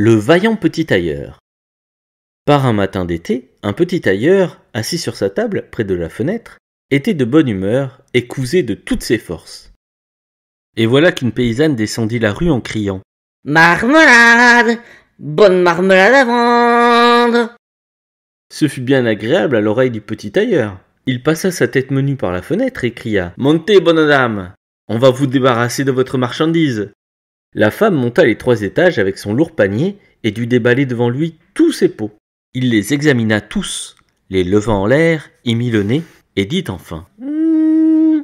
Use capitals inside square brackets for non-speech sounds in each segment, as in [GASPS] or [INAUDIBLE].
Le vaillant petit tailleur. Par un matin d'été, un petit tailleur, assis sur sa table près de la fenêtre, était de bonne humeur et cousait de toutes ses forces. Et voilà qu'une paysanne descendit la rue en criant Marmelade Bonne marmelade à vendre Ce fut bien agréable à l'oreille du petit tailleur. Il passa sa tête menue par la fenêtre et cria Montez, bonne dame On va vous débarrasser de votre marchandise la femme monta les trois étages avec son lourd panier et dut déballer devant lui tous ses pots. Il les examina tous, les levant en l'air, y mit le nez et dit enfin hum,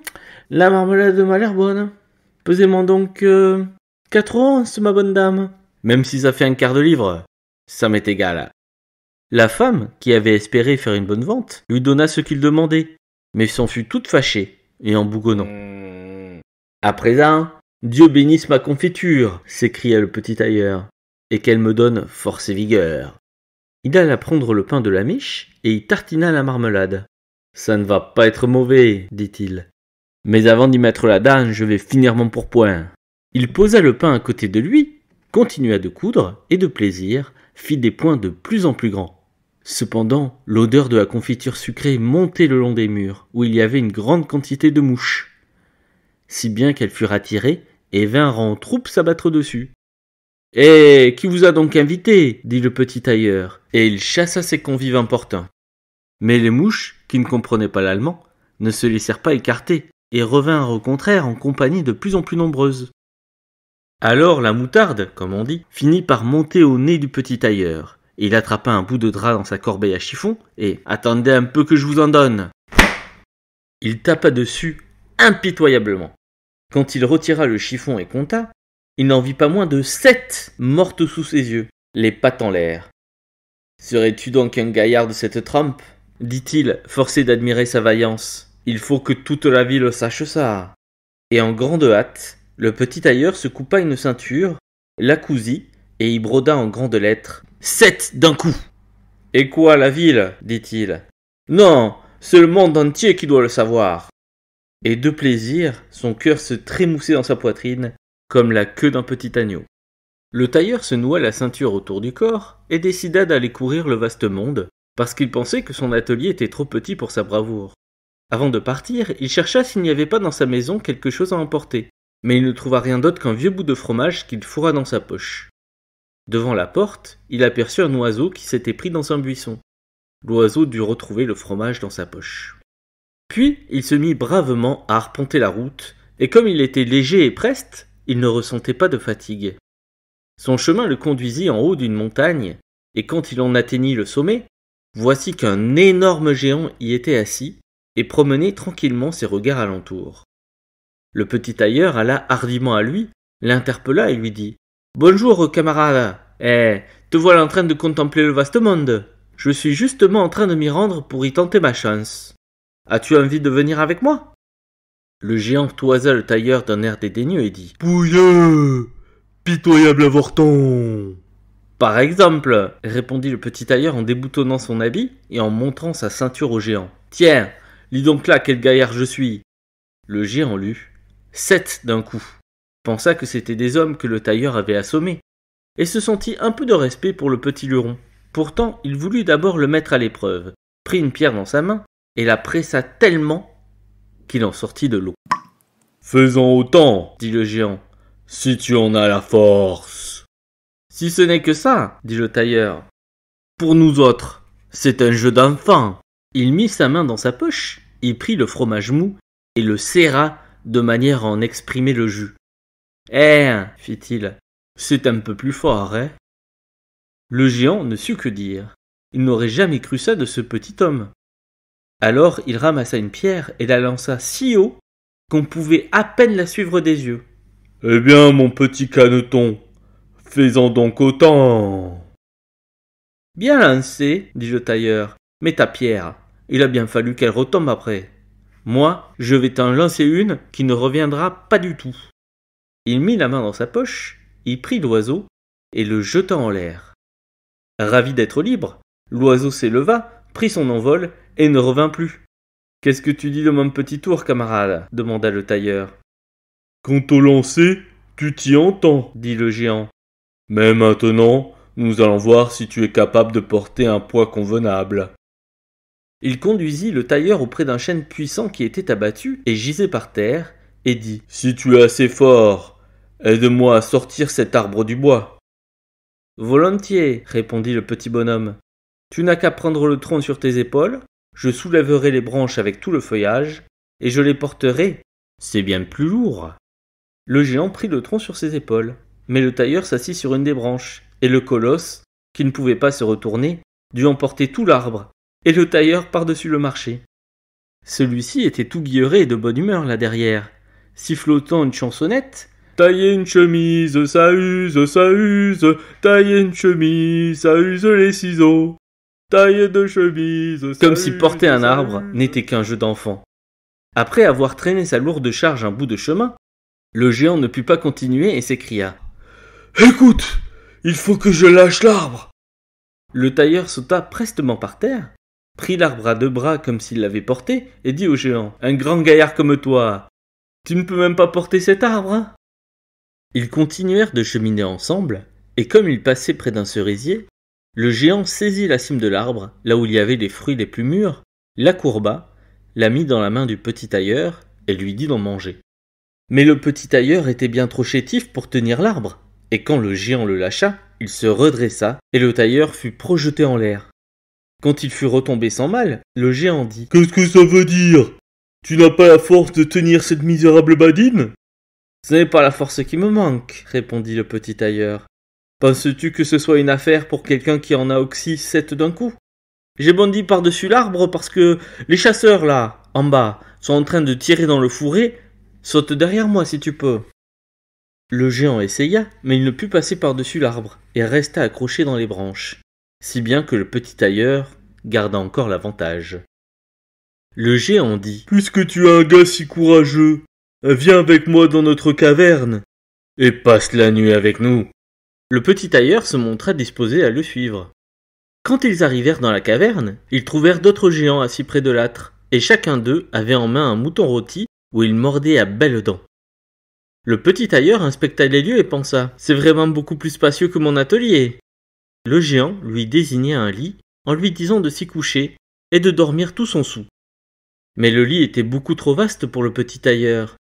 La marmelade m'a l'air bonne. Pesez-moi donc euh, quatre 4 onces, ma bonne dame. Même si ça fait un quart de livre, ça m'est égal. La femme, qui avait espéré faire une bonne vente, lui donna ce qu'il demandait, mais s'en fut toute fâchée et en bougonnant. Hum. À présent, Dieu bénisse ma confiture s'écria le petit tailleur, et qu'elle me donne force et vigueur. Il alla prendre le pain de la miche et y tartina la marmelade. Ça ne va pas être mauvais, dit-il. Mais avant d'y mettre la dame, je vais finir mon pourpoint. Il posa le pain à côté de lui, continua de coudre et de plaisir, fit des points de plus en plus grands. Cependant, l'odeur de la confiture sucrée montait le long des murs, où il y avait une grande quantité de mouches. Si bien qu'elles furent attirées et vinrent en troupe s'abattre dessus. Eh, qui vous a donc invité dit le petit tailleur, et il chassa ses convives importuns. Mais les mouches, qui ne comprenaient pas l'allemand, ne se laissèrent pas écarter, et revinrent au contraire en compagnie de plus en plus nombreuses. Alors la moutarde, comme on dit, finit par monter au nez du petit tailleur. Il attrapa un bout de drap dans sa corbeille à chiffon, et Attendez un peu que je vous en donne. Il tapa dessus impitoyablement. Quand il retira le chiffon et compta, il n'en vit pas moins de sept mortes sous ses yeux, les pattes en l'air. Serais-tu donc un gaillard de cette trempe dit-il, forcé d'admirer sa vaillance. Il faut que toute la ville sache ça. Et en grande hâte, le petit tailleur se coupa une ceinture, la cousit, et y broda en grandes lettres Sept d'un coup Et quoi, la ville dit-il. Non, c'est le monde entier qui doit le savoir et de plaisir, son cœur se trémoussait dans sa poitrine, comme la queue d'un petit agneau. Le tailleur se noua la ceinture autour du corps et décida d'aller courir le vaste monde, parce qu'il pensait que son atelier était trop petit pour sa bravoure. Avant de partir, il chercha s'il n'y avait pas dans sa maison quelque chose à emporter, mais il ne trouva rien d'autre qu'un vieux bout de fromage qu'il fourra dans sa poche. Devant la porte, il aperçut un oiseau qui s'était pris dans un buisson. L'oiseau dut retrouver le fromage dans sa poche. Puis il se mit bravement à arpenter la route, et comme il était léger et preste, il ne ressentait pas de fatigue. Son chemin le conduisit en haut d'une montagne, et quand il en atteignit le sommet, voici qu'un énorme géant y était assis, et promenait tranquillement ses regards alentour. Le petit tailleur alla hardiment à lui, l'interpella et lui dit Bonjour, camarade. Eh, te voilà en train de contempler le vaste monde. Je suis justement en train de m'y rendre pour y tenter ma chance. As-tu envie de venir avec moi Le géant toisa le tailleur d'un air dédaigneux et dit Pouilleux Pitoyable avorton Par exemple, répondit le petit tailleur en déboutonnant son habit et en montrant sa ceinture au géant. Tiens, lis donc là quel gaillard je suis Le géant lut Sept d'un coup pensa que c'était des hommes que le tailleur avait assommés, et se sentit un peu de respect pour le petit luron. Pourtant, il voulut d'abord le mettre à l'épreuve, prit une pierre dans sa main et la pressa tellement qu'il en sortit de l'eau. Faisons autant, dit le géant, si tu en as la force. Si ce n'est que ça, dit le tailleur. Pour nous autres, c'est un jeu d'enfant. Il mit sa main dans sa poche, y prit le fromage mou et le serra de manière à en exprimer le jus. Eh, fit-il, c'est un peu plus fort, hein le géant ne sut que dire. Il n'aurait jamais cru ça de ce petit homme. Alors il ramassa une pierre et la lança si haut qu'on pouvait à peine la suivre des yeux. Eh bien, mon petit caneton, fais-en donc autant. Bien lancé, dit le tailleur, mais ta pierre, il a bien fallu qu'elle retombe après. Moi, je vais t'en lancer une qui ne reviendra pas du tout. Il mit la main dans sa poche, y prit l'oiseau et le jeta en l'air. Ravi d'être libre, l'oiseau s'éleva, prit son envol et ne revint plus. Qu'est-ce que tu dis de mon petit tour, camarade demanda le tailleur. Quant au lancer, tu t'y entends, dit le géant. Mais maintenant, nous allons voir si tu es capable de porter un poids convenable. Il conduisit le tailleur auprès d'un chêne puissant qui était abattu et gisait par terre, et dit Si tu es assez fort, aide-moi à sortir cet arbre du bois. Volontiers, répondit le petit bonhomme. Tu n'as qu'à prendre le tronc sur tes épaules, je soulèverai les branches avec tout le feuillage, et je les porterai. C'est bien plus lourd. Le géant prit le tronc sur ses épaules, mais le tailleur s'assit sur une des branches, et le colosse, qui ne pouvait pas se retourner, dut emporter tout l'arbre, et le tailleur par-dessus le marché. Celui-ci était tout guilleré et de bonne humeur là derrière, sifflotant une chansonnette. Tailler une chemise, ça use, ça use, tailler une chemise, ça use les ciseaux de chemise. Comme si porter un arbre n'était qu'un jeu d'enfant. Après avoir traîné sa lourde charge un bout de chemin, le géant ne put pas continuer et s'écria. Écoute, il faut que je lâche l'arbre. Le tailleur sauta prestement par terre, prit l'arbre à deux bras comme s'il l'avait porté, et dit au géant. Un grand gaillard comme toi. Tu ne peux même pas porter cet arbre. Hein ils continuèrent de cheminer ensemble, et comme ils passaient près d'un cerisier, le géant saisit la cime de l'arbre, là où il y avait les fruits les plus mûrs, la courba, la mit dans la main du petit tailleur et lui dit d'en manger. Mais le petit tailleur était bien trop chétif pour tenir l'arbre, et quand le géant le lâcha, il se redressa et le tailleur fut projeté en l'air. Quand il fut retombé sans mal, le géant dit Qu'est-ce que ça veut dire Tu n'as pas la force de tenir cette misérable badine Ce n'est pas la force qui me manque, répondit le petit tailleur, Penses-tu que ce soit une affaire pour quelqu'un qui en a oxy sept d'un coup J'ai bondi par-dessus l'arbre parce que les chasseurs là, en bas, sont en train de tirer dans le fourré. Saute derrière moi si tu peux. Le géant essaya, mais il ne put passer par-dessus l'arbre et resta accroché dans les branches, si bien que le petit tailleur garda encore l'avantage. Le géant dit Puisque tu es un gars si courageux, viens avec moi dans notre caverne et passe la nuit avec nous. Le petit tailleur se montra disposé à le suivre. Quand ils arrivèrent dans la caverne, ils trouvèrent d'autres géants assis près de l'âtre, et chacun d'eux avait en main un mouton rôti où il mordait à belles dents. Le petit tailleur inspecta les lieux et pensa C'est vraiment beaucoup plus spacieux que mon atelier. Le géant lui désigna un lit en lui disant de s'y coucher et de dormir tout son sou. Mais le lit était beaucoup trop vaste pour le petit tailleur.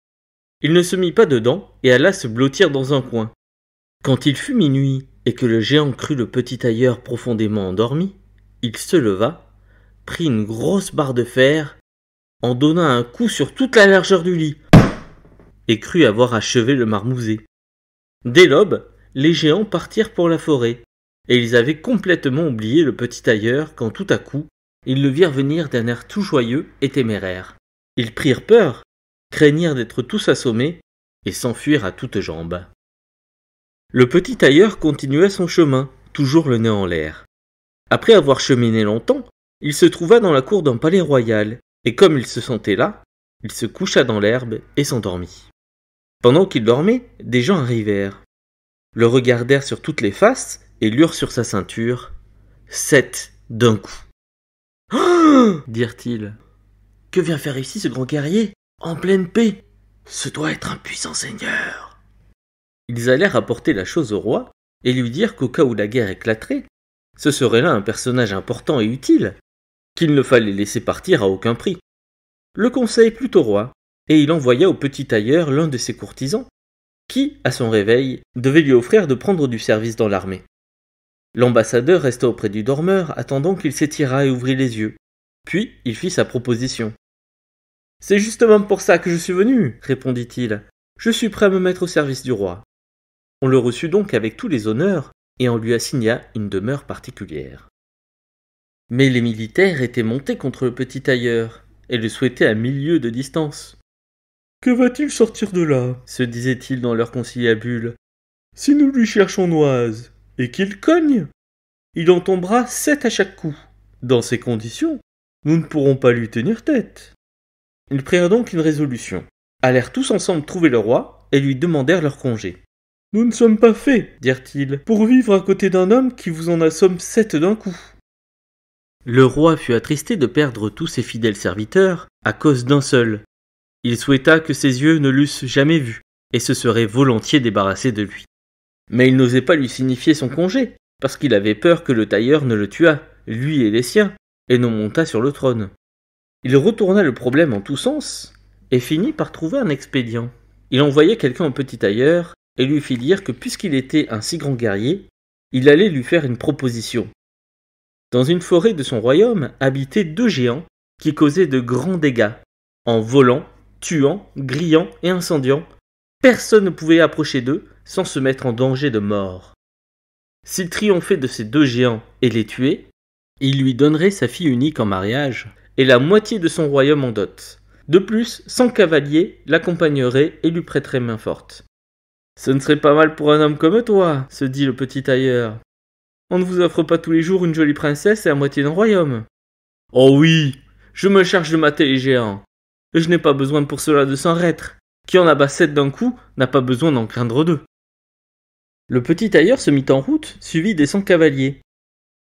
Il ne se mit pas dedans et alla se blottir dans un coin. Quand il fut minuit et que le géant crut le petit tailleur profondément endormi, il se leva, prit une grosse barre de fer, en donna un coup sur toute la largeur du lit, et crut avoir achevé le marmousé. Dès l'aube, les géants partirent pour la forêt, et ils avaient complètement oublié le petit tailleur quand tout à coup ils le virent venir d'un air tout joyeux et téméraire. Ils prirent peur, craignirent d'être tous assommés, et s'enfuirent à toutes jambes. Le petit tailleur continuait son chemin, toujours le nez en l'air. Après avoir cheminé longtemps, il se trouva dans la cour d'un palais royal, et comme il se sentait là, il se coucha dans l'herbe et s'endormit. Pendant qu'il dormait, des gens arrivèrent, le regardèrent sur toutes les faces et lurent sur sa ceinture. Sept d'un coup. [GASPS] Ah dirent-ils. Que vient faire ici ce grand guerrier, en pleine paix Ce doit être un puissant seigneur. Ils allaient rapporter la chose au roi et lui dire qu'au cas où la guerre éclaterait, ce serait là un personnage important et utile, qu'il ne fallait laisser partir à aucun prix. Le conseil plut au roi, et il envoya au petit tailleur l'un de ses courtisans, qui, à son réveil, devait lui offrir de prendre du service dans l'armée. L'ambassadeur resta auprès du dormeur, attendant qu'il s'étirât et ouvrit les yeux. Puis il fit sa proposition. C'est justement pour ça que je suis venu, répondit-il. Je suis prêt à me mettre au service du roi. On le reçut donc avec tous les honneurs, et on lui assigna une demeure particulière. Mais les militaires étaient montés contre le petit tailleur, et le souhaitaient à mille lieues de distance. Que va-t-il sortir de là se disaient-ils dans leur conciliabule. Si nous lui cherchons noise, et qu'il cogne, il en tombera sept à chaque coup. Dans ces conditions, nous ne pourrons pas lui tenir tête. Ils prirent donc une résolution, allèrent tous ensemble trouver le roi et lui demandèrent leur congé. Nous ne sommes pas faits, dirent-ils, pour vivre à côté d'un homme qui vous en assomme sept d'un coup. Le roi fut attristé de perdre tous ses fidèles serviteurs à cause d'un seul. Il souhaita que ses yeux ne l'eussent jamais vu, et se serait volontiers débarrassé de lui. Mais il n'osait pas lui signifier son congé, parce qu'il avait peur que le tailleur ne le tuât, lui et les siens, et n'en montât sur le trône. Il retourna le problème en tous sens, et finit par trouver un expédient. Il envoyait quelqu'un au petit tailleur, et lui fit dire que puisqu'il était un si grand guerrier, il allait lui faire une proposition. Dans une forêt de son royaume habitaient deux géants qui causaient de grands dégâts. En volant, tuant, grillant et incendiant, personne ne pouvait approcher d'eux sans se mettre en danger de mort. S'il triomphait de ces deux géants et les tuait, il lui donnerait sa fille unique en mariage et la moitié de son royaume en dot. De plus, cent cavaliers l'accompagneraient et lui prêteraient main forte. Ce ne serait pas mal pour un homme comme toi, se dit le petit tailleur. On ne vous offre pas tous les jours une jolie princesse et à moitié d'un royaume. Oh oui, je me charge de mater les géants. Et je n'ai pas besoin pour cela de s'en rêtre. Qui en abat sept d'un coup n'a pas besoin d'en craindre deux. Le petit tailleur se mit en route, suivi des cent cavaliers.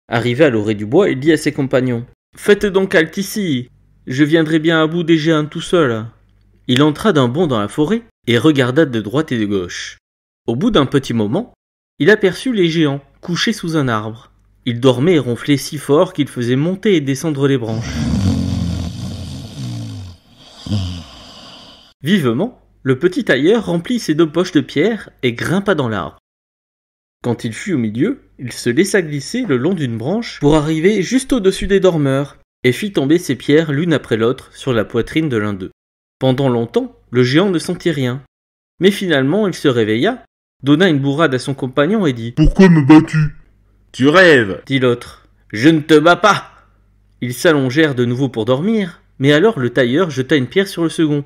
Arrivé à l'orée du bois, il dit à ses compagnons Faites donc halte ici Je viendrai bien à bout des géants tout seul. Il entra d'un bond dans la forêt, et regarda de droite et de gauche. Au bout d'un petit moment, il aperçut les géants, couchés sous un arbre. Ils dormaient et ronflaient si fort qu'ils faisaient monter et descendre les branches. Vivement, le petit tailleur remplit ses deux poches de pierre et grimpa dans l'arbre. Quand il fut au milieu, il se laissa glisser le long d'une branche pour arriver juste au-dessus des dormeurs et fit tomber ses pierres l'une après l'autre sur la poitrine de l'un d'eux. Pendant longtemps, le géant ne sentit rien. Mais finalement, il se réveilla, donna une bourrade à son compagnon et dit Pourquoi me bats-tu Tu rêves dit l'autre. Je ne te bats pas Ils s'allongèrent de nouveau pour dormir, mais alors le tailleur jeta une pierre sur le second.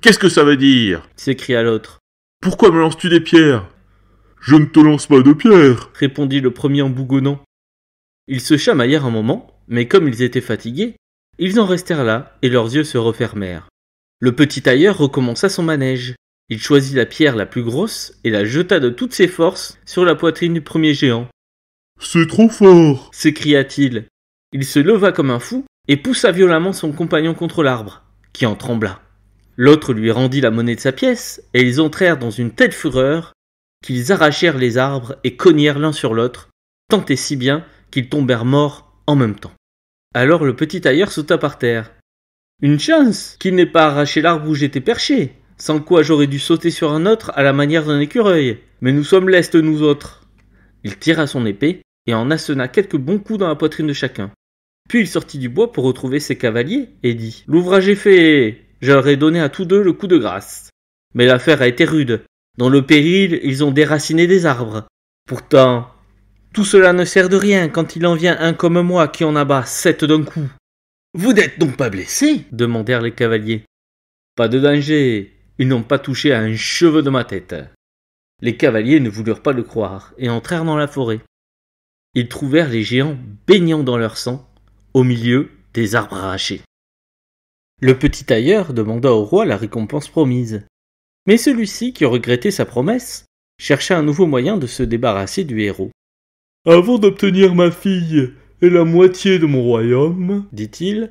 Qu'est-ce que ça veut dire s'écria l'autre. Pourquoi me lances-tu des pierres Je ne te lance pas de pierres répondit le premier en bougonnant. Ils se chamaillèrent un moment, mais comme ils étaient fatigués, ils en restèrent là et leurs yeux se refermèrent. Le petit tailleur recommença son manège. Il choisit la pierre la plus grosse et la jeta de toutes ses forces sur la poitrine du premier géant. C'est trop fort s'écria-t-il. Il se leva comme un fou et poussa violemment son compagnon contre l'arbre, qui en trembla. L'autre lui rendit la monnaie de sa pièce, et ils entrèrent dans une telle fureur qu'ils arrachèrent les arbres et cognèrent l'un sur l'autre, tant et si bien qu'ils tombèrent morts en même temps. Alors le petit tailleur sauta par terre, une chance qu'il n'ait pas arraché l'arbre où j'étais perché, sans quoi j'aurais dû sauter sur un autre à la manière d'un écureuil. Mais nous sommes lestes, nous autres. Il tira son épée et en assena quelques bons coups dans la poitrine de chacun. Puis il sortit du bois pour retrouver ses cavaliers et dit L'ouvrage est fait Je leur ai donné à tous deux le coup de grâce. Mais l'affaire a été rude. Dans le péril, ils ont déraciné des arbres. Pourtant, tout cela ne sert de rien quand il en vient un comme moi qui en abat sept d'un coup. Vous n'êtes donc pas blessé demandèrent les cavaliers. Pas de danger. Ils n'ont pas touché à un cheveu de ma tête. Les cavaliers ne voulurent pas le croire et entrèrent dans la forêt. Ils trouvèrent les géants baignant dans leur sang, au milieu des arbres arrachés. Le petit tailleur demanda au roi la récompense promise. Mais celui-ci, qui regrettait sa promesse, chercha un nouveau moyen de se débarrasser du héros. Avant d'obtenir ma fille, et la moitié de mon royaume, dit-il,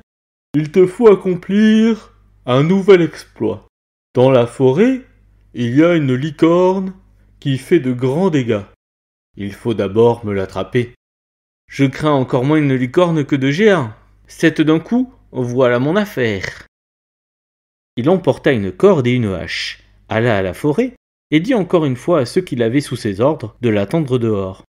il te faut accomplir un nouvel exploit. Dans la forêt, il y a une licorne qui fait de grands dégâts. Il faut d'abord me l'attraper. Je crains encore moins une licorne que de géants. C'est d'un coup, voilà mon affaire. Il emporta une corde et une hache, alla à la forêt, et dit encore une fois à ceux qu'il avait sous ses ordres de l'attendre dehors.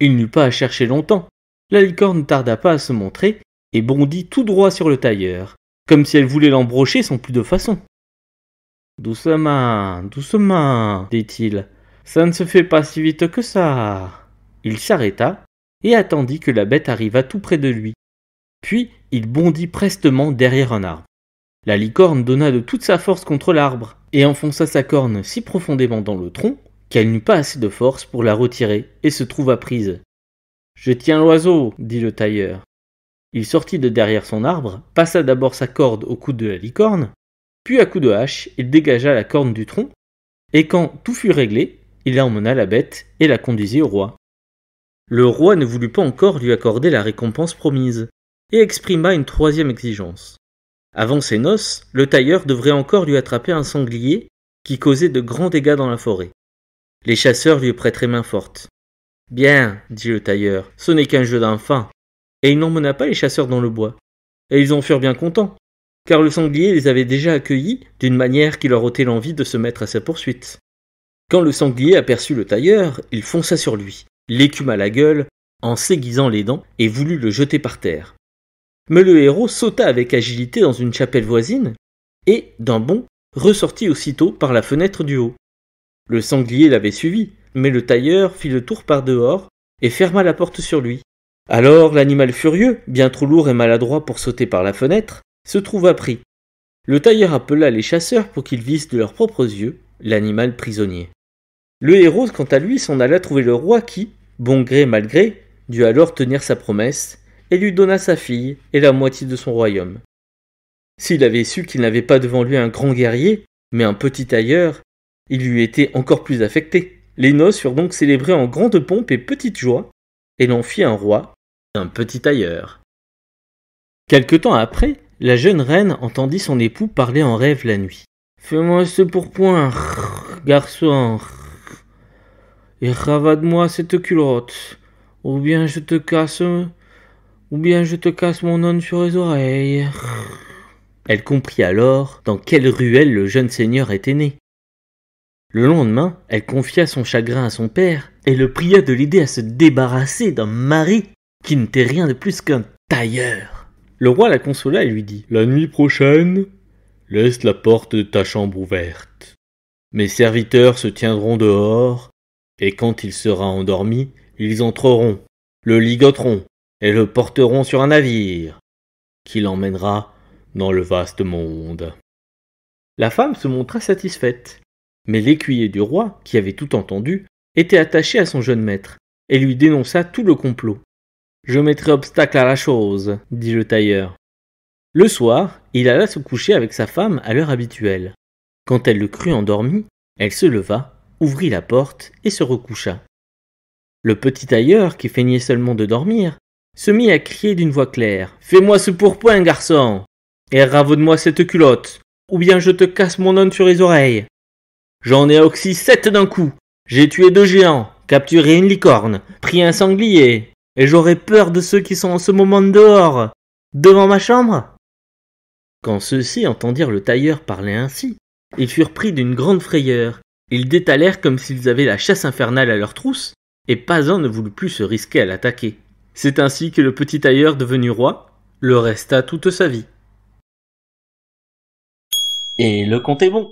Il n'eut pas à chercher longtemps la licorne ne tarda pas à se montrer et bondit tout droit sur le tailleur, comme si elle voulait l'embrocher sans plus de façon. Doucement, doucement, dit-il, ça ne se fait pas si vite que ça. Il s'arrêta et attendit que la bête arrivât tout près de lui. Puis il bondit prestement derrière un arbre. La licorne donna de toute sa force contre l'arbre et enfonça sa corne si profondément dans le tronc qu'elle n'eut pas assez de force pour la retirer et se trouva prise. Je tiens l'oiseau, dit le tailleur. Il sortit de derrière son arbre, passa d'abord sa corde au cou de la licorne, puis à coups de hache, il dégagea la corne du tronc, et quand tout fut réglé, il emmena la bête et la conduisit au roi. Le roi ne voulut pas encore lui accorder la récompense promise, et exprima une troisième exigence. Avant ses noces, le tailleur devrait encore lui attraper un sanglier qui causait de grands dégâts dans la forêt. Les chasseurs lui prêteraient main forte. Bien, dit le tailleur, ce n'est qu'un jeu d'enfant. Et il n'emmena pas les chasseurs dans le bois. Et ils en furent bien contents, car le sanglier les avait déjà accueillis d'une manière qui leur ôtait l'envie de se mettre à sa poursuite. Quand le sanglier aperçut le tailleur, il fonça sur lui, l'écuma la gueule, en s'aiguisant les dents, et voulut le jeter par terre. Mais le héros sauta avec agilité dans une chapelle voisine, et, d'un bond, ressortit aussitôt par la fenêtre du haut. Le sanglier l'avait suivi, mais le tailleur fit le tour par dehors et ferma la porte sur lui. Alors l'animal furieux, bien trop lourd et maladroit pour sauter par la fenêtre, se trouva pris. Le tailleur appela les chasseurs pour qu'ils vissent de leurs propres yeux l'animal prisonnier. Le héros, quant à lui, s'en alla trouver le roi qui, bon gré mal gré, dut alors tenir sa promesse, et lui donna sa fille et la moitié de son royaume. S'il avait su qu'il n'avait pas devant lui un grand guerrier, mais un petit tailleur, il lui était encore plus affecté. Les noces furent donc célébrées en grande pompe et petite joie, et l'on fit un roi, un petit tailleur. Quelque temps après, la jeune reine entendit son époux parler en rêve la nuit. Fais-moi ce pourpoint, garçon, et ravade-moi cette culotte, ou bien je te casse, ou bien je te casse mon âne sur les oreilles. Elle comprit alors dans quelle ruelle le jeune seigneur était né. Le lendemain, elle confia son chagrin à son père et le pria de l'aider à se débarrasser d'un mari qui n'était rien de plus qu'un tailleur. Le roi la consola et lui dit La nuit prochaine, laisse la porte de ta chambre ouverte. Mes serviteurs se tiendront dehors, et quand il sera endormi, ils entreront, le ligoteront, et le porteront sur un navire, qui l'emmènera dans le vaste monde. La femme se montra satisfaite, mais l'écuyer du roi, qui avait tout entendu, était attaché à son jeune maître, et lui dénonça tout le complot. Je mettrai obstacle à la chose, dit le tailleur. Le soir, il alla se coucher avec sa femme à l'heure habituelle. Quand elle le crut endormi, elle se leva, ouvrit la porte et se recoucha. Le petit tailleur, qui feignait seulement de dormir, se mit à crier d'une voix claire. Fais-moi ce pourpoint, garçon, et ravaude-moi cette culotte, ou bien je te casse mon âne sur les oreilles. J'en ai oxy sept d'un coup. J'ai tué deux géants, capturé une licorne, pris un sanglier. Et j'aurais peur de ceux qui sont en ce moment dehors, devant ma chambre. Quand ceux-ci entendirent le tailleur parler ainsi, ils furent pris d'une grande frayeur. Ils détalèrent comme s'ils avaient la chasse infernale à leur trousses, et pas un ne voulut plus se risquer à l'attaquer. C'est ainsi que le petit tailleur devenu roi le resta toute sa vie. Et le compte est bon.